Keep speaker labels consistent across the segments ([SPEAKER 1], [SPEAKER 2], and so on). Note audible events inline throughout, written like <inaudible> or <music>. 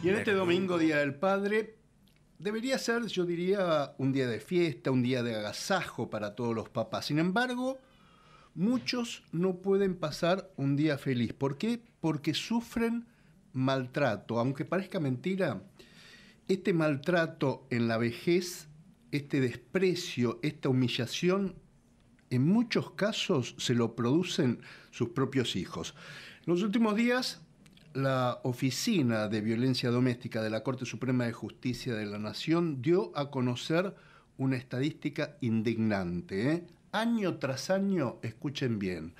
[SPEAKER 1] Y en este domingo, Día del Padre, debería ser, yo diría, un día de fiesta, un día de agasajo para todos los papás. Sin embargo, muchos no pueden pasar un día feliz. ¿Por qué? Porque sufren maltrato. Aunque parezca mentira, este maltrato en la vejez, este desprecio, esta humillación, en muchos casos se lo producen sus propios hijos. En los últimos días la Oficina de Violencia Doméstica de la Corte Suprema de Justicia de la Nación dio a conocer una estadística indignante. ¿eh? Año tras año, escuchen bien,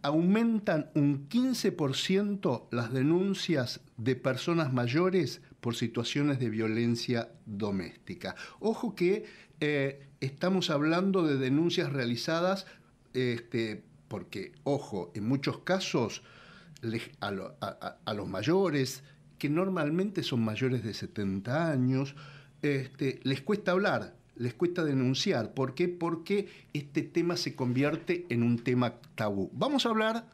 [SPEAKER 1] aumentan un 15% las denuncias de personas mayores por situaciones de violencia doméstica. Ojo que eh, estamos hablando de denuncias realizadas este, porque, ojo, en muchos casos a, los mayores, que normalmente son mayores de 70 años, este, les cuesta hablar, les cuesta denunciar. ¿Por qué? Porque este tema se convierte en un tema tabú. Vamos a hablar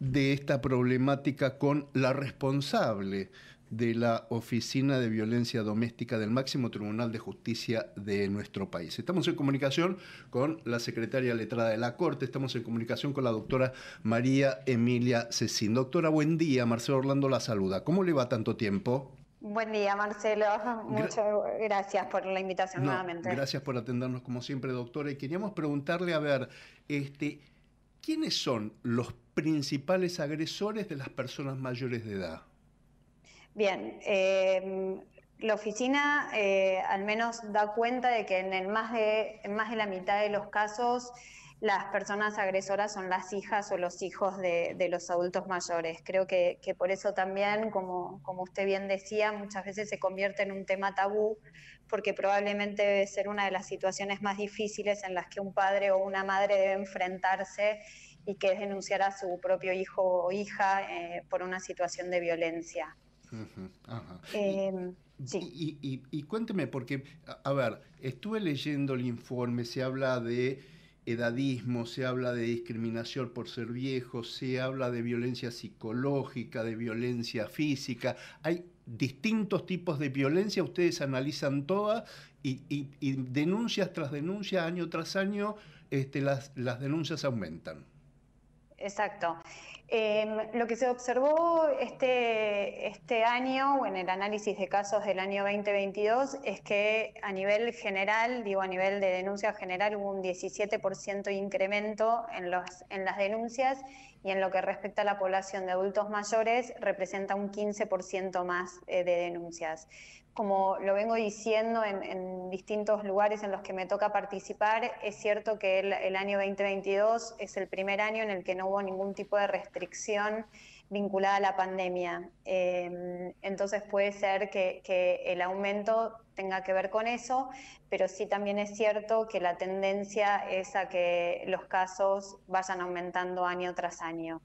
[SPEAKER 1] de esta problemática con la responsable de la Oficina de Violencia Doméstica del Máximo Tribunal de Justicia de nuestro país. Estamos en comunicación con la secretaria letrada de la Corte, estamos en comunicación con la doctora María Emilia Cecín. Doctora, buen día, Marcelo Orlando la saluda. ¿Cómo le va tanto tiempo?
[SPEAKER 2] Buen día, Marcelo. Muchas gracias por la invitación nuevamente.
[SPEAKER 1] Gracias por atendernos como siempre, doctora. Y queríamos preguntarle, a ver, este, ¿quiénes son los principales agresores de las personas mayores de edad?
[SPEAKER 2] Bien, eh, la oficina eh, al menos da cuenta de que en, más, de, más de la mitad de los casos las personas agresoras son las hijas o los hijos de, los adultos mayores. Creo que, por eso también, como, usted bien decía, muchas veces se convierte en un tema tabú, porque probablemente debe ser una de las situaciones más difíciles en las que un padre o una madre debe enfrentarse y que es denunciar a su propio hijo o hija eh, por una situación de violencia.
[SPEAKER 1] Em, y, cuénteme, porque, a, ver, estuve leyendo el informe, se habla de edadismo, se habla de discriminación por ser viejo, se habla de violencia psicológica, de violencia física, hay distintos tipos de violencia, ustedes analizan todas y, denuncias tras denuncia, año tras año, este, las, las denuncias aumentan.
[SPEAKER 2] Exacto. Em, lo que se observó este, este año, o en el análisis de casos del año 2022, es que a nivel general, digo a nivel de denuncia general, hubo un 17% incremento en, los, en las denuncias y en lo que respecta a la población de adultos mayores representa un 15% más eh, de denuncias como lo vengo diciendo en, distintos lugares en los que me toca participar, es cierto que el, año 2022 es el primer año en el que no hubo ningún tipo de restricción vinculada a la pandemia. Em, entonces puede ser que el aumento tenga que ver con eso, pero sí también es cierto que la tendencia es a que los casos vayan aumentando año tras año.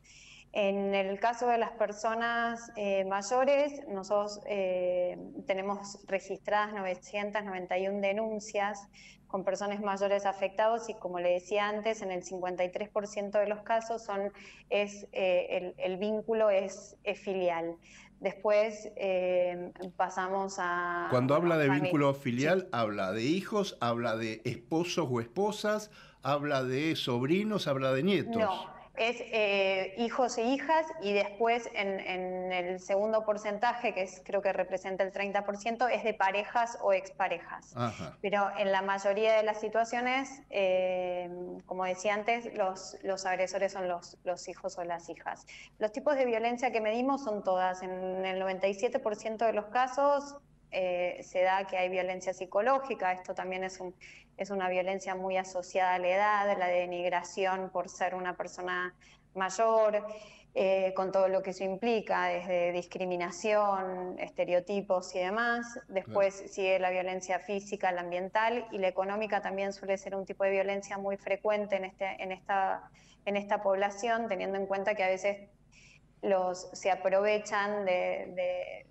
[SPEAKER 2] En el caso de las personas eh, mayores, nosotros eh, tenemos registradas 991 denuncias con personas mayores afectados y como le decía antes, en el 53% de los casos son, es, eh, el, vínculo es, filial. Después pasamos a... Cuando habla de vínculo
[SPEAKER 1] filial, habla de hijos, habla de esposos o esposas, habla de sobrinos, habla de nietos
[SPEAKER 2] es eh, hijos e hijas y después en, el segundo porcentaje, que es, creo que representa el 30%, es de parejas o exparejas. Pero en la mayoría de las situaciones, eh, como decía antes, los, agresores son los, los hijos o las hijas. Los tipos de violencia que medimos son todas. En el 97% de los casos eh, se da que hay violencia psicológica, esto también es, es una violencia muy asociada a la edad, la denigración por ser una persona mayor, eh, con todo lo que eso implica, desde discriminación, estereotipos y demás. Después sigue la violencia física, la ambiental y la económica también suele ser un tipo de violencia muy frecuente en, este, en, esta, en esta población, teniendo en cuenta que a veces los, se aprovechan de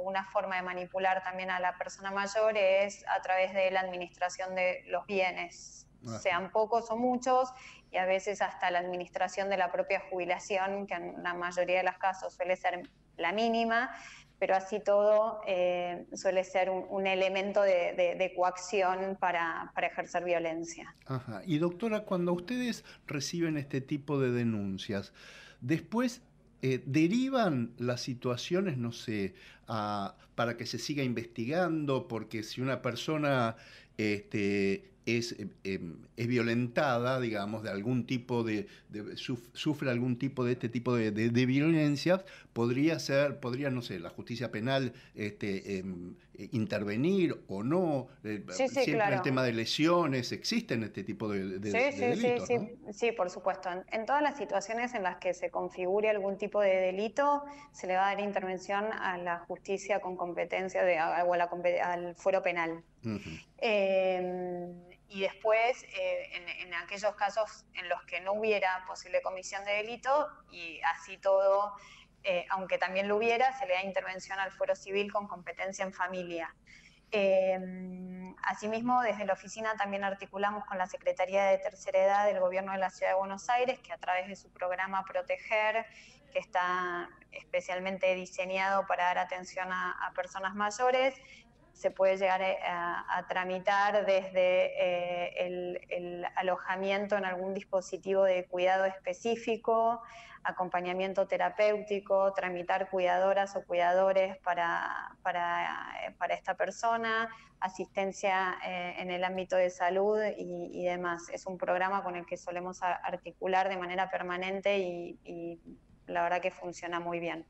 [SPEAKER 2] una forma de manipular también a la persona mayor es a través de la administración de los bienes, ah. sean pocos o muchos, y a veces hasta la administración de la propia jubilación, que en la mayoría de los casos suele ser la mínima, pero así todo eh, suele ser un, elemento de, coacción para, ejercer violencia.
[SPEAKER 1] Y doctora, cuando ustedes reciben este tipo de denuncias, después eh, derivan las situaciones, no sé, para que se siga investigando, porque si una persona este, es, em, em, es, violentada, digamos, de algún tipo de, sufre algún tipo de este tipo de, violencias, podría ser, podría, no sé, la justicia penal este, em, eh, intervenir o no. Eh, eh, siempre el tema de lesiones, existen este tipo de, sí, delitos. Sí,
[SPEAKER 2] sí sí, por supuesto. En, todas las situaciones en las que se configure algún tipo de delito, se le va a dar intervención a la justicia con competencia de, o al fuero penal y después eh, en, aquellos casos en los que no hubiera posible comisión de delito y así todo, eh, aunque también lo hubiera, se le da intervención al fuero civil con competencia en familia. Em, asimismo, desde la oficina también articulamos con la Secretaría de Tercera Edad del Gobierno de la Ciudad de Buenos Aires, que a través de su programa Proteger, que está especialmente diseñado para dar atención a personas mayores, se puede llegar eh, a, tramitar desde eh, el, alojamiento en algún dispositivo de cuidado específico, acompañamiento terapéutico, tramitar cuidadoras o cuidadores para, para, eh, esta persona, asistencia en el ámbito de salud y, demás. Es un programa con el que solemos articular de manera permanente y la verdad que funciona muy bien.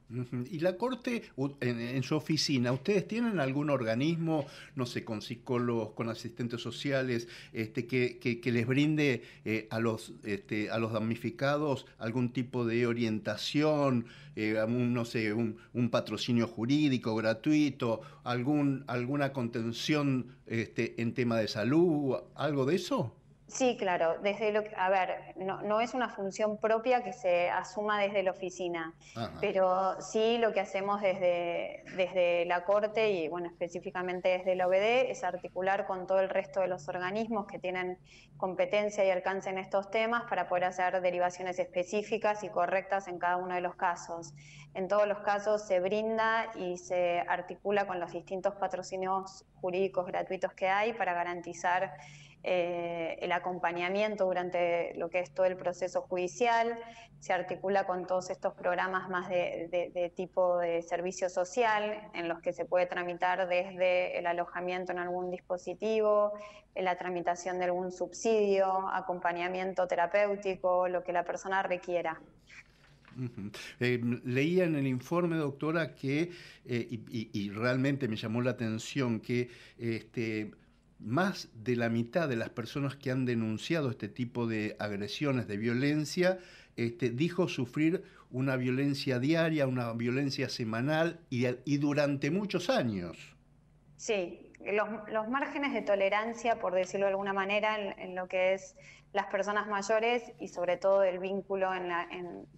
[SPEAKER 1] ¿Y la Corte en, su oficina, ustedes tienen algún organismo, no sé, con psicólogos, con asistentes sociales, este, que, que, les brinde eh, a, los, este, a los damnificados algún tipo de orientación, eh, no sé, un, patrocinio jurídico gratuito, algún, alguna contención este, en tema de salud, algo de eso?
[SPEAKER 2] Sí, claro. Desde lo que, a ver, no, no, es una función propia que se asuma desde la oficina, pero sí lo que hacemos desde, desde la Corte y, bueno, específicamente desde la OBD es articular con todo el resto de los organismos que tienen competencia y alcance en estos temas para poder hacer derivaciones específicas y correctas en cada uno de los casos en todos los casos se brinda y se articula con los distintos patrocinios jurídicos gratuitos que hay para garantizar eh, el acompañamiento durante lo que es todo el proceso judicial, se articula con todos estos programas más de, tipo de servicio social, en los que se puede tramitar desde el alojamiento en algún dispositivo, la tramitación de algún subsidio, acompañamiento terapéutico, lo que la persona requiera.
[SPEAKER 1] Em, leía en el informe, doctora, que, eh, y, realmente me llamó la atención, que este, más de la mitad de las personas que han denunciado este tipo de agresiones, de violencia, este, dijo sufrir una violencia diaria, una violencia semanal y, y durante muchos años.
[SPEAKER 2] Sí, los, márgenes de tolerancia, por decirlo de alguna manera, en, lo que es las personas mayores y sobre todo el vínculo en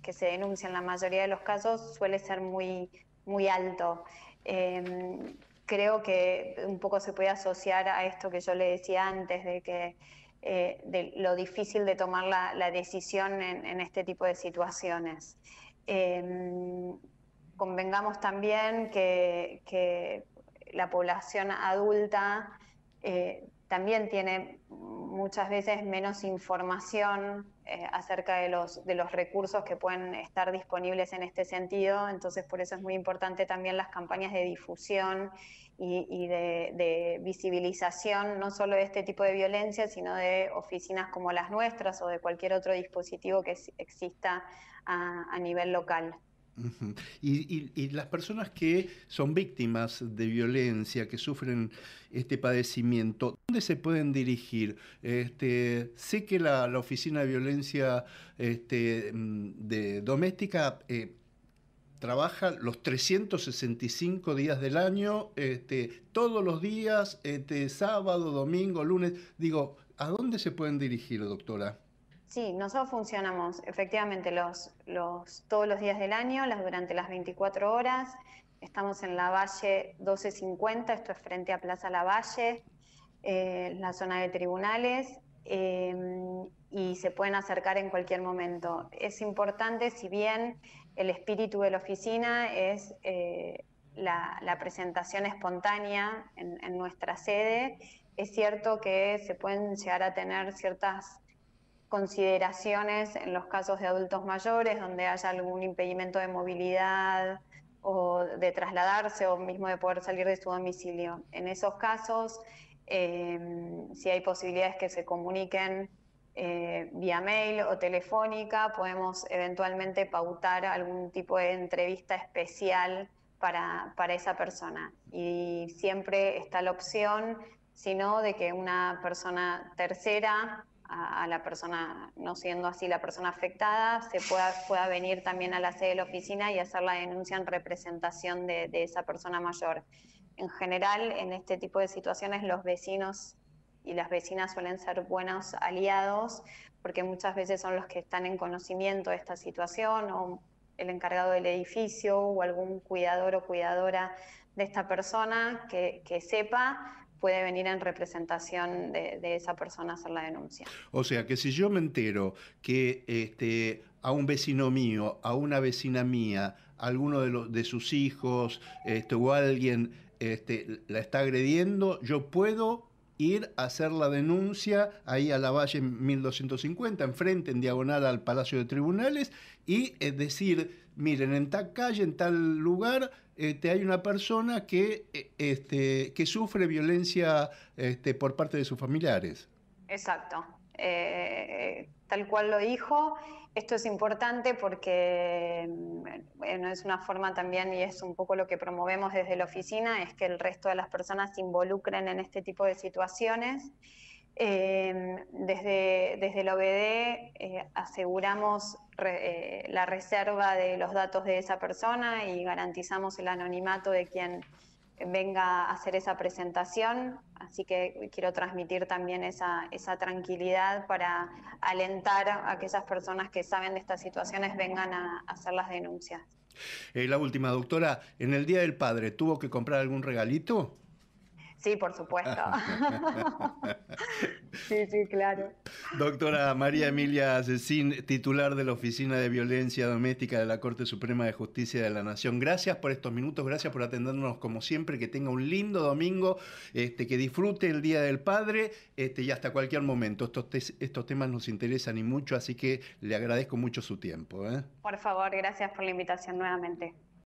[SPEAKER 2] que se denuncia en la mayoría de los casos suele ser muy, muy alto. Em, creo que un poco se puede asociar a esto que yo le decía antes, de que eh, de lo difícil de tomar la, decisión en, este tipo de situaciones. Em, convengamos también que la población adulta eh, también tiene muchas veces menos información eh, acerca de los, de los recursos que pueden estar disponibles en este sentido. Entonces, por eso es muy importante también las campañas de difusión y, de, visibilización, no solo de este tipo de violencia, sino de oficinas como las nuestras o de cualquier otro dispositivo que exista a nivel local
[SPEAKER 1] y, las personas que son víctimas de violencia, que sufren este padecimiento, ¿dónde se pueden dirigir? Este, sé que la, Oficina de Violencia este, mm, de Doméstica eh, trabaja los 365 días del año, este, todos los días, este, sábado, domingo, lunes. Digo, ¿a dónde se pueden dirigir, doctora?
[SPEAKER 2] Sí, nosotros funcionamos efectivamente los, los, todos los días del año, las, durante las 24 horas. Estamos en la Valle 1250, esto es frente a Plaza Lavalle, eh, la zona de tribunales, em, y se pueden acercar en cualquier momento. Es importante, si bien el espíritu de la oficina es eh, la, presentación espontánea en nuestra sede, es cierto que se pueden llegar a tener ciertas consideraciones en los casos de adultos mayores donde haya algún impedimento de movilidad o de trasladarse o mismo de poder salir de su domicilio. En esos casos, eh, si hay posibilidades que se comuniquen eh, vía mail o telefónica, podemos eventualmente pautar algún tipo de entrevista especial para, para esa persona. Y siempre está la opción, si no, de que una persona tercera a, la persona, no siendo así la persona afectada, se pueda, venir también a la sede de la oficina y hacer la denuncia en representación de, esa persona mayor. En general, en este tipo de situaciones, los vecinos y las vecinas suelen ser buenos aliados porque muchas veces son los que están en conocimiento de esta situación o el encargado del edificio o algún cuidador o cuidadora de esta persona que sepa puede venir en representación de, esa persona a hacer la denuncia.
[SPEAKER 1] O sea, que si yo me entero que este, a un vecino mío, a una vecina mía, alguno de, los, de sus hijos este, o alguien este, la está agrediendo, yo puedo ir a hacer la denuncia ahí a la Valle 1250, enfrente, en diagonal al Palacio de Tribunales, y eh, decir, miren, en tal calle, en tal lugar, este, hay una persona que, e, este, que sufre violencia este, por parte de sus familiares.
[SPEAKER 2] Exacto. Eh, tal cual lo dijo, esto es importante porque mm, es una forma también y es un poco lo que promovemos desde la oficina, es que el resto de las personas se involucren en este tipo de situaciones. Em, desde, desde el OBD eh, aseguramos eh, la reserva de los datos de esa persona y garantizamos el anonimato de quien venga a hacer esa presentación, así que quiero transmitir también esa, esa tranquilidad para alentar a que esas personas que saben de estas situaciones vengan a, a hacer las denuncias.
[SPEAKER 1] Eh, la última, doctora, ¿en el Día del Padre tuvo que comprar algún regalito?
[SPEAKER 2] Sí, por supuesto. <laughs> Sí, sí, claro.
[SPEAKER 1] Doctora María Emilia Asesín, titular de la Oficina de Violencia Doméstica de la Corte Suprema de Justicia de la Nación. Gracias por estos minutos, gracias por atendernos como siempre, que tenga un lindo domingo, este, que disfrute el Día del Padre este, y hasta cualquier momento. Estos, estos temas nos interesan y mucho, así que le agradezco mucho su tiempo. ¿eh?
[SPEAKER 2] Por favor, gracias por la invitación nuevamente.